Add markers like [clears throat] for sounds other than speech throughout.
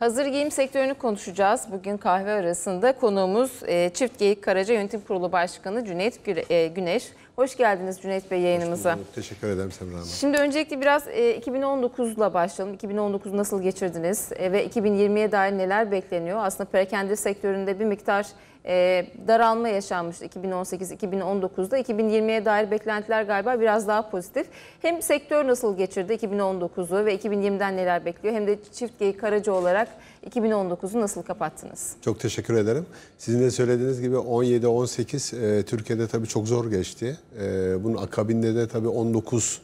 Hazır giyim sektörünü konuşacağız. Bugün kahve arasında konuğumuz e, Çift Geyik Karaca Yönetim Kurulu Başkanı Cüneyt e, Güneş. Hoş geldiniz Cüneyt Bey yayınımıza. Teşekkür ederim Semra Hanım. Şimdi öncelikle biraz 2019'la e, başlayalım. 2019 nasıl geçirdiniz ve 2020'ye dair neler bekleniyor? Aslında perakende sektöründe bir miktar e, daralma yaşanmıştı 2018-2019'da. 2020'ye dair beklentiler galiba biraz daha pozitif. Hem sektör nasıl geçirdi 2019'u ve 2020'den neler bekliyor hem de çift geyik karacı olarak 2019'u nasıl kapattınız? Çok teşekkür ederim. Sizin de söylediğiniz gibi 17-18 e, Türkiye'de tabii çok zor geçti. E, bunun akabinde de tabii 19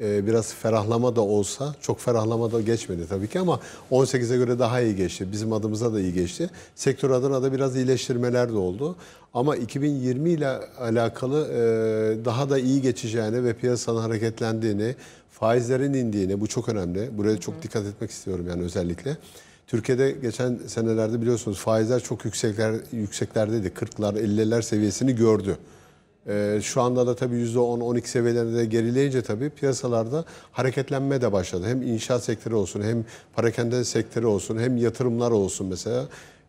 e, biraz ferahlama da olsa, çok ferahlama da geçmedi tabii ki ama 18'e göre daha iyi geçti. Bizim adımıza da iyi geçti. Sektör adına da biraz iyileştirmeler de oldu. Ama 2020 ile alakalı e, daha da iyi geçeceğini ve piyasanın hareketlendiğini, faizlerin indiğini, bu çok önemli. Buraya çok dikkat etmek istiyorum yani özellikle. Türkiye'de geçen senelerde biliyorsunuz faizler çok yüksekler yükseklerdeydi. 40'lar, 50'ler seviyesini gördü. Ee, şu anda da tabii %10-12 seviyelerinde gerileyince tabii piyasalarda hareketlenme de başladı. Hem inşaat sektörü olsun, hem parakende sektörü olsun, hem yatırımlar olsun mesela.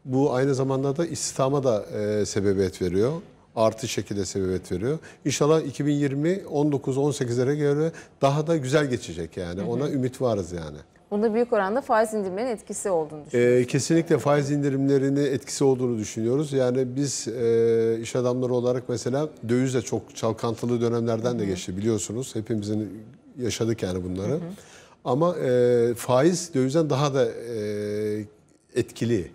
Bu aynı zamanda da istihdama da e, sebebiyet veriyor artı şekilde sebebiyet veriyor. İnşallah 2020 19-18'lere göre daha da güzel geçecek yani. Ona ümit varız yani. Bunda büyük oranda faiz indirimlerinin etkisi olduğunu ee, düşünüyoruz. Ee, kesinlikle faiz indirimlerinin etkisi olduğunu düşünüyoruz. Yani biz e, iş adamları olarak mesela döviz de çok çalkantılı dönemlerden de geçti biliyorsunuz. Hepimizin yaşadık yani bunları. Hı -hı. Ama e, faiz dövizden daha da e, etkili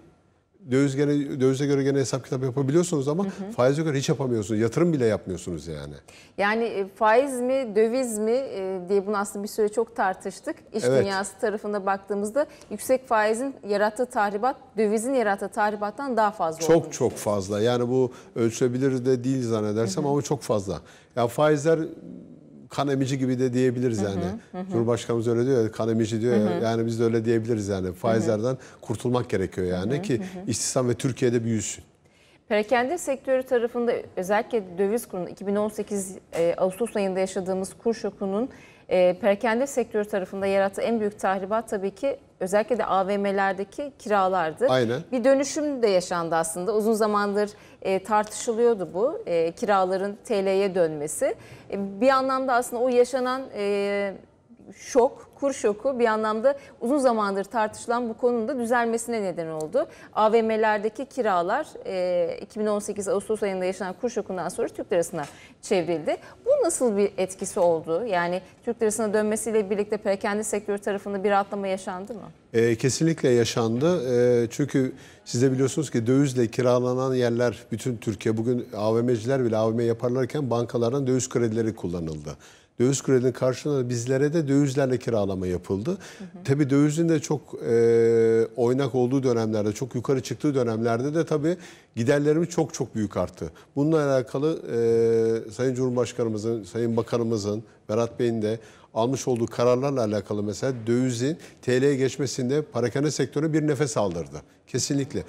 döviz gene, dövize göre gene hesap kitap yapabiliyorsunuz ama hı hı. faize göre hiç yapamıyorsunuz. Yatırım bile yapmıyorsunuz yani. Yani e, faiz mi döviz mi e, diye bunu aslında bir süre çok tartıştık. İş evet. dünyası tarafında baktığımızda yüksek faizin yarattığı tahribat dövizin yarattığı tahribattan daha fazla. Çok olmuş. çok fazla yani bu ölçülebilir de değil zannedersem hı hı. ama çok fazla. Ya faizler kan emici gibi de diyebiliriz yani. Cumhurbaşkanımız öyle diyor kan emici diyor hı yani biz de öyle diyebiliriz yani. Faizlerden kurtulmak gerekiyor yani ki hı. istihdam ve Türkiye'de büyüsün. Perakende sektörü tarafında özellikle döviz kurunun 2018 e, Ağustos ayında yaşadığımız kur şokunun e, perakende sektörü tarafında yarattığı en büyük tahribat tabii ki özellikle de AVM'lerdeki kiralardı. Aynen. Bir dönüşüm de yaşandı aslında. Uzun zamandır e, tartışılıyordu bu e, kiraların TL'ye dönmesi. E, bir anlamda aslında o yaşanan... E, şok, kur şoku bir anlamda uzun zamandır tartışılan bu konunun da düzelmesine neden oldu. AVM'lerdeki kiralar 2018 e, Ağustos ayında yaşanan kur şokundan sonra Türk lirasına çevrildi. Bu nasıl bir etkisi oldu? Yani Türk lirasına dönmesiyle birlikte perakende sektörü tarafında bir rahatlama yaşandı mı? E, kesinlikle yaşandı. E, çünkü siz de biliyorsunuz ki dövizle kiralanan yerler bütün Türkiye. Bugün AVM'ciler bile AVM yaparlarken bankalardan döviz kredileri kullanıldı. Döviz kredinin karşılığında bizlere de dövizlerle kiralama yapıldı. Hı hı. Tabii dövizin de çok e, oynak olduğu dönemlerde, çok yukarı çıktığı dönemlerde de tabii giderlerimiz çok çok büyük arttı. Bununla alakalı e, Sayın Cumhurbaşkanımızın, Sayın Bakanımızın, Berat Bey'in de almış olduğu kararlarla alakalı mesela dövizin TL'ye geçmesinde parakende sektörü bir nefes aldırdı. Kesinlikle.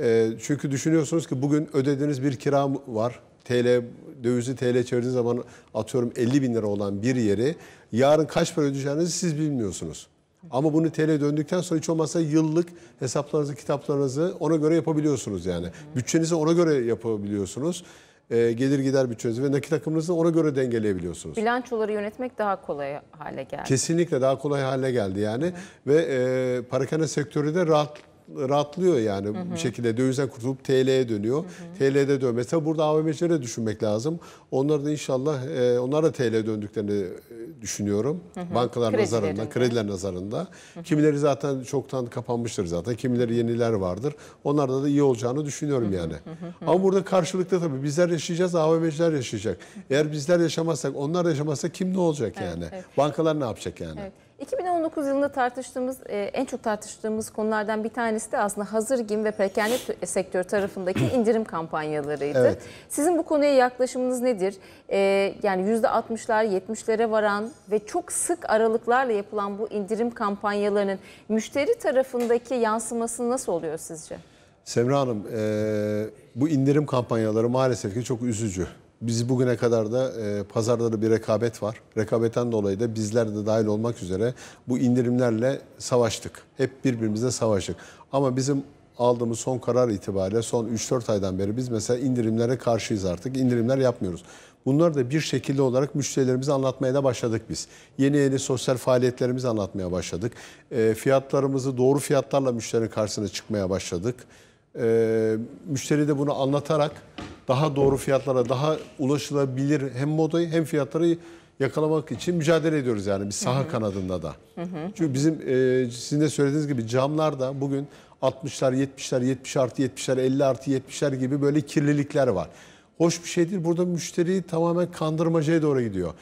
E, çünkü düşünüyorsunuz ki bugün ödediğiniz bir kira var TL dövizi TL çevirdiğiniz zaman atıyorum 50 bin lira olan bir yeri yarın kaç para ödeyeceğinizi siz bilmiyorsunuz. Ama bunu TL döndükten sonra hiç olmazsa yıllık hesaplarınızı, kitaplarınızı ona göre yapabiliyorsunuz yani. Bütçenizi ona göre yapabiliyorsunuz. E, gelir gider bütçenizi ve nakit akımınızı ona göre dengeleyebiliyorsunuz. Bilançoları yönetmek daha kolay hale geldi. Kesinlikle daha kolay hale geldi yani. Hı. Ve e, parakende sektörü de rahat rahatlıyor yani hı hı. bir şekilde dövizden kurtulup TL'ye dönüyor. Hı hı. TL'de dönmesi. Tabii burada AVM'cilere düşünmek lazım. Onlar da inşallah e, onlar da TL'ye döndüklerini düşünüyorum. Hı hı. Bankalar Kredilerinde. nazarında, krediler nazarında. Hı hı. Kimileri zaten çoktan kapanmıştır zaten. Kimileri yeniler vardır. Onlarda da iyi olacağını düşünüyorum hı hı. yani. Hı hı Ama burada karşılıklı tabii bizler yaşayacağız, AVM'ciler yaşayacak. Eğer bizler yaşamazsak, onlar yaşamazsa kim ne olacak evet, yani? Evet. Bankalar ne yapacak yani? Evet. 2019 yılında tartıştığımız, e, en çok tartıştığımız konulardan bir tanesi de aslında hazır gim ve pekerli e, sektör tarafındaki [clears throat] indirim kampanyalarıydı. Evet. Sizin bu konuya yaklaşımınız nedir? E, yani %60'lar, 70'lere varan ve çok sık aralıklarla yapılan bu indirim kampanyalarının müşteri tarafındaki yansıması nasıl oluyor sizce? Semra Hanım, e, bu indirim kampanyaları maalesef ki çok üzücü. Biz bugüne kadar da e, pazarda da bir rekabet var. Rekabetten dolayı da bizler de dahil olmak üzere bu indirimlerle savaştık. Hep birbirimize savaştık. Ama bizim aldığımız son karar itibariyle son 3-4 aydan beri biz mesela indirimlere karşıyız artık. İndirimler yapmıyoruz. Bunları da bir şekilde olarak müşterilerimize anlatmaya da başladık biz. Yeni yeni sosyal faaliyetlerimizi anlatmaya başladık. E, fiyatlarımızı doğru fiyatlarla müşterinin karşısına çıkmaya başladık. E, müşteri de bunu anlatarak daha doğru fiyatlara, daha ulaşılabilir hem modayı hem fiyatları yakalamak için mücadele ediyoruz yani bir saha hı hı. kanadında da. Hı hı. Çünkü bizim e, sizin de söylediğiniz gibi camlarda bugün 60'lar, 70'ler, 70 artı 70'ler, 50 artı 70'ler gibi böyle kirlilikler var hoş bir şey değil. Burada müşteriyi tamamen kandırmacaya doğru gidiyor.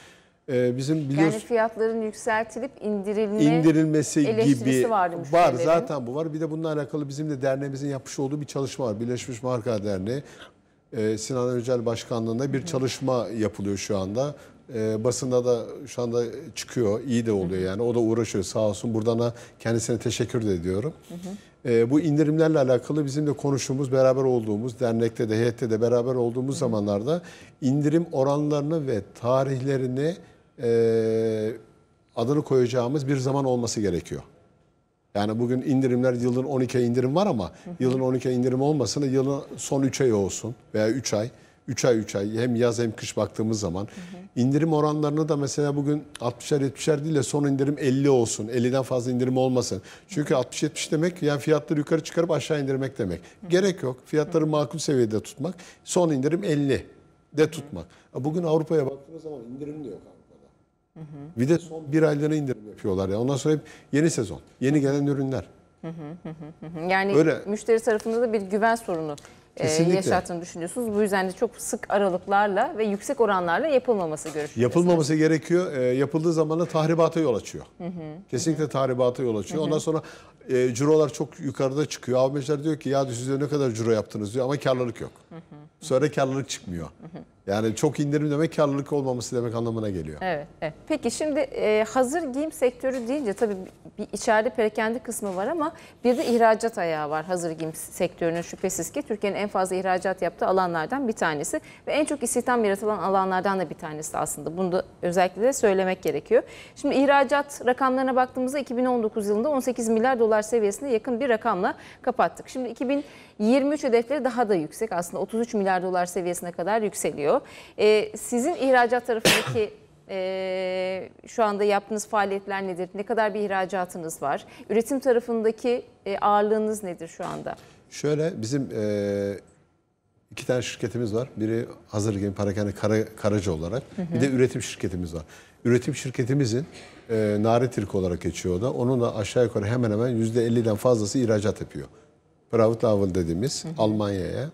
Ee, bizim biliyorsun yani fiyatların yükseltilip indirilme indirilmesi gibi var zaten bu var. Bir de bununla alakalı bizim de derneğimizin yapmış olduğu bir çalışma var. Birleşmiş Marka Derneği ee, Sinan Öncel Başkanlığı'nda bir çalışma yapılıyor şu anda. Ee, basında da şu anda çıkıyor. iyi de oluyor yani. O da uğraşıyor sağ olsun. Buradan da kendisine teşekkür de ediyorum. Hı. Ee, bu indirimlerle alakalı bizim de konuştuğumuz, beraber olduğumuz, dernekte de, heyette de beraber olduğumuz zamanlarda indirim oranlarını ve tarihlerini e, adını koyacağımız bir zaman olması gerekiyor. Yani bugün indirimler yılın 12 indirim var ama yılın 12 indirim olmasın yılın son 3 ay olsun veya 3 ay. 3 ay 3 ay hem yaz hem kış baktığımız zaman hı hı. indirim oranlarını da mesela bugün 60'er 70'er değil de son indirim 50 olsun. 50'den fazla indirim olmasın. Çünkü 60-70 demek yani fiyatları yukarı çıkarıp aşağı indirmek demek. Hı hı. Gerek yok. Fiyatları hı hı. makul seviyede tutmak. Son indirim 50 de tutmak. Hı e, hı. Bugün Avrupa'ya baktığımız zaman indirim de yok Avrupa'da. Hı hı. Bir de son bir aylarına indirim yapıyorlar. ya. Ondan sonra hep yeni sezon, yeni gelen ürünler. Hı hı hı hı. Yani Öyle. müşteri tarafında da bir güven sorunu e, Kesinlikle. yaşattığını düşünüyorsunuz. Bu yüzden de çok sık aralıklarla ve yüksek oranlarla yapılmaması görüşülüyor. Yapılmaması gerekiyor. E, yapıldığı zaman da tahribata yol açıyor. Hı hı. Kesinlikle tahribata yol açıyor. Hı hı. Ondan sonra e, cirolar çok yukarıda çıkıyor. Avmeciler diyor ki ya siz ne kadar ciro yaptınız diyor ama karlılık yok. Hı hı. Sonra karlılık çıkmıyor. Hı hı. Yani çok indirim demek karlılık olmaması demek anlamına geliyor. Evet. evet. Peki şimdi e, hazır giyim sektörü deyince tabii bir içeride perakende kısmı var ama bir de ihracat ayağı var hazır giyim sektörünün şüphesiz ki Türkiye'nin en fazla ihracat yaptığı alanlardan bir tanesi ve en çok istihdam yaratılan alanlardan da bir tanesi aslında. Bunu da özellikle de söylemek gerekiyor. Şimdi ihracat rakamlarına baktığımızda 2019 yılında 18 milyar dolar dolar seviyesine yakın bir rakamla kapattık. Şimdi 2023 hedefleri daha da yüksek aslında 33 milyar dolar seviyesine kadar yükseliyor. Ee, sizin ihracat tarafındaki [clears throat] e, şu anda yaptığınız faaliyetler nedir? Ne kadar bir ihracatınız var? Üretim tarafındaki e, ağırlığınız nedir şu anda? Şöyle bizim e, iki tane şirketimiz var. Biri hazır gemi parakende kara, karaca olarak hı hı. bir de üretim şirketimiz var. Üretim şirketimizin e, nare tirki olarak geçiyor o da. Onun da aşağı yukarı hemen hemen %50'den fazlası ihracat yapıyor. Privatlavel dediğimiz Almanya'ya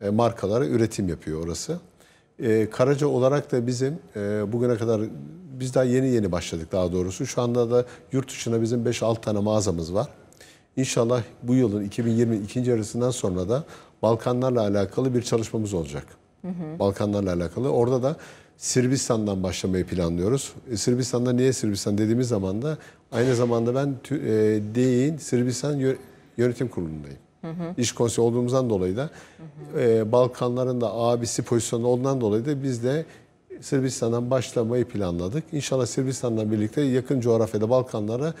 e, markalara üretim yapıyor orası. E, Karaca olarak da bizim e, bugüne kadar biz daha yeni yeni başladık daha doğrusu. Şu anda da yurt dışına bizim 5-6 tane mağazamız var. İnşallah bu yılın 2020 ikinci yarısından sonra da Balkanlarla alakalı bir çalışmamız olacak. Hı hı. Balkanlarla alakalı. Orada da Sırbistan'dan başlamayı planlıyoruz. E, Sırbistan'da niye Sırbistan dediğimiz zaman da aynı zamanda ben e, DEİ'nin Sırbistan yö Yönetim Kurulu'ndayım. Hı hı. İş konseyi olduğumuzdan dolayı da hı hı. E, Balkanların da abisi pozisyonu olduğundan dolayı da biz de Sırbistan'dan başlamayı planladık. İnşallah Sırbistan'dan birlikte yakın coğrafyada Balkanlara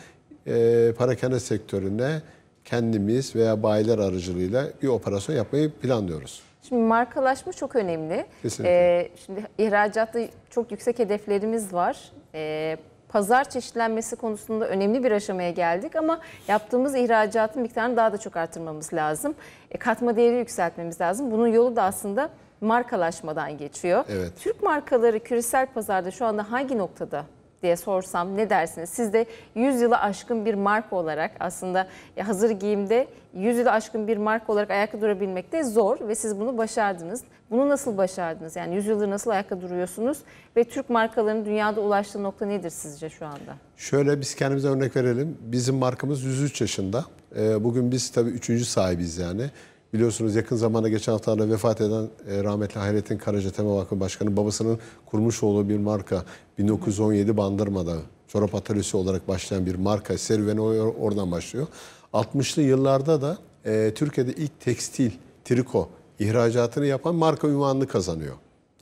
e, parakende sektörüne kendimiz veya bayiler aracılığıyla bir operasyon yapmayı planlıyoruz. Şimdi markalaşma çok önemli. Kesinlikle. Ee, şimdi ihracatta çok yüksek hedeflerimiz var. Ee, pazar çeşitlenmesi konusunda önemli bir aşamaya geldik ama yaptığımız ihracatın miktarını daha da çok artırmamız lazım. E, katma değeri yükseltmemiz lazım. Bunun yolu da aslında markalaşmadan geçiyor. Evet. Türk markaları küresel pazarda şu anda hangi noktada diye sorsam ne dersiniz? Siz de 100 yılı aşkın bir marka olarak aslında hazır giyimde 100 yılı aşkın bir marka olarak ayakta durabilmek de zor ve siz bunu başardınız. Bunu nasıl başardınız? Yani 100 yıldır nasıl ayakta duruyorsunuz ve Türk markalarının dünyada ulaştığı nokta nedir sizce şu anda? Şöyle biz kendimize örnek verelim. Bizim markamız 103 yaşında. Ee, bugün biz tabii üçüncü sahibiz yani. Biliyorsunuz yakın zamanda geçen haftalarda vefat eden e, rahmetli Hayrettin Karaca Tema Vakfı Başkanı babasının kurmuş olduğu bir marka 1917 Bandırma'da çorap atölyesi olarak başlayan bir marka serüveni oradan başlıyor. 60'lı yıllarda da e, Türkiye'de ilk tekstil, triko ihracatını yapan marka ünvanını kazanıyor.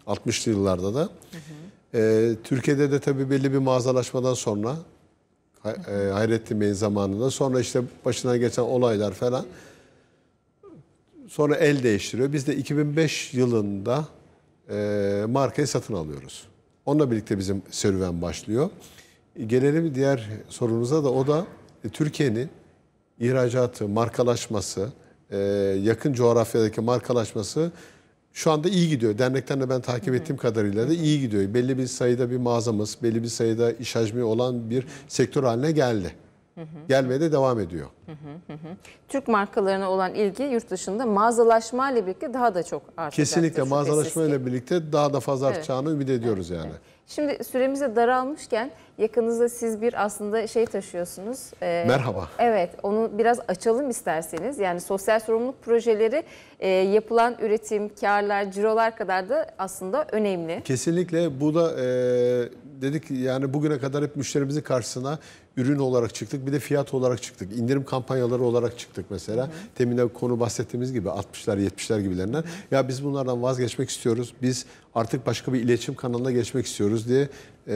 60'lı yıllarda da. Hı hı. E, Türkiye'de de tabii belli bir mağazalaşmadan sonra e, Hayrettin Bey'in zamanında sonra işte başına geçen olaylar falan... Hı Sonra el değiştiriyor. Biz de 2005 yılında e, markayı satın alıyoruz. Onunla birlikte bizim serüven başlıyor. E, gelelim diğer sorunuza da o da e, Türkiye'nin ihracatı, markalaşması, e, yakın coğrafyadaki markalaşması şu anda iyi gidiyor. Dernekten de ben takip ettiğim kadarıyla da iyi gidiyor. Belli bir sayıda bir mağazamız, belli bir sayıda iş hacmi olan bir sektör haline geldi gelmeye de devam ediyor. Türk markalarına olan ilgi yurt dışında mağazalaşma ile birlikte daha da çok artacak. Kesinlikle mağazalaşma ile birlikte daha da fazla artacağını evet. ümit ediyoruz evet. yani. Evet. Şimdi süremize daralmışken yakınızda siz bir aslında şey taşıyorsunuz. E, Merhaba. Evet onu biraz açalım isterseniz. Yani sosyal sorumluluk projeleri e, yapılan üretim, karlar, cirolar kadar da aslında önemli. Kesinlikle bu da e, dedik yani bugüne kadar hep müşterimizin karşısına ürün olarak çıktık. Bir de fiyat olarak çıktık. İndirim kampanyaları olarak çıktık mesela. Hı konu bahsettiğimiz gibi 60'lar 70'ler gibilerinden. hı. Ya biz bunlardan vazgeçmek istiyoruz. Biz artık başka bir iletişim kanalına geçmek istiyoruz yapıyoruz diye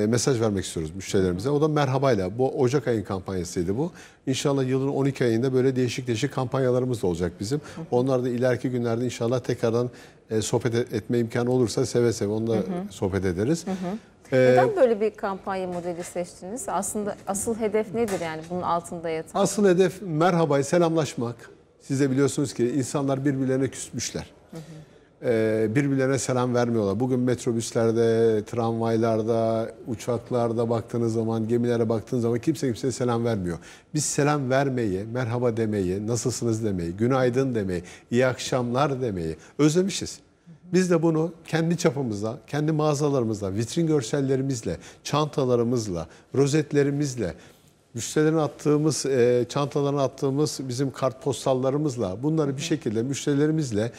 e, mesaj vermek istiyoruz müşterilerimize. O da merhabayla. Bu Ocak ayın kampanyasıydı bu. İnşallah yılın 12 ayında böyle değişik değişik kampanyalarımız da olacak bizim. Onlar da ileriki günlerde inşallah tekrardan e, sohbet e, etme imkanı olursa seve seve onunla hı hı. sohbet ederiz. Hı hı. Neden böyle bir kampanya modeli seçtiniz? Aslında asıl hedef nedir yani bunun altında yatan? Asıl hedef merhabayı selamlaşmak. Siz de biliyorsunuz ki insanlar birbirlerine küsmüşler. Hı hı. Ee, birbirlerine selam vermiyorlar. Bugün metrobüslerde, tramvaylarda, uçaklarda baktığınız zaman, gemilere baktığınız zaman kimse kimseye selam vermiyor. Biz selam vermeyi, merhaba demeyi, nasılsınız demeyi, günaydın demeyi, iyi akşamlar demeyi özlemişiz. Biz de bunu kendi çapımızda, kendi mağazalarımızda, vitrin görsellerimizle, çantalarımızla, rozetlerimizle, müşterilerin attığımız, e, çantalarına attığımız bizim kartpostallarımızla, bunları bir şekilde müşterilerimizle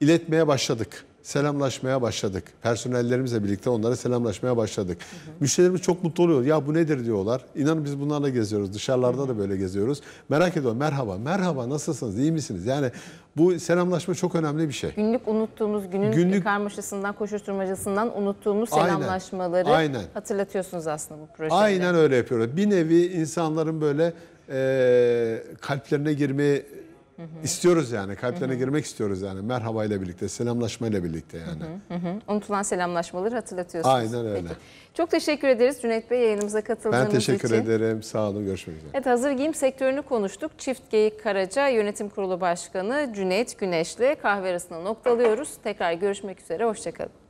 iletmeye başladık. Selamlaşmaya başladık. Personellerimizle birlikte onlara selamlaşmaya başladık. Hı hı. Müşterilerimiz çok mutlu oluyor. Ya bu nedir diyorlar. İnanın biz bunlarla geziyoruz. Dışarılarda da böyle geziyoruz. Merak ediyorum. Merhaba. Merhaba. Nasılsınız? İyi misiniz? Yani bu selamlaşma çok önemli bir şey. Günlük unuttuğumuz günün Günlük... karmaşasından, koşuşturmacasından unuttuğumuz selamlaşmaları Aynen. Aynen. hatırlatıyorsunuz aslında bu projede. Aynen öyle yapıyoruz. Bir nevi insanların böyle e, kalplerine girmeyi İstiyoruz yani kalplerine hı hı. girmek istiyoruz yani merhaba ile birlikte selamlaşma ile birlikte yani. Hı hı hı. Unutulan selamlaşmaları hatırlatıyorsunuz. Aynen öyle. Peki. Çok teşekkür ederiz Cüneyt Bey yayınımıza katıldığınız için. Ben teşekkür için. ederim sağ olun görüşmek üzere. Evet hazır giyim sektörünü konuştuk. Çift Geyik Karaca Yönetim Kurulu Başkanı Cüneyt Güneşli kahve arasında noktalıyoruz. Tekrar görüşmek üzere hoşçakalın.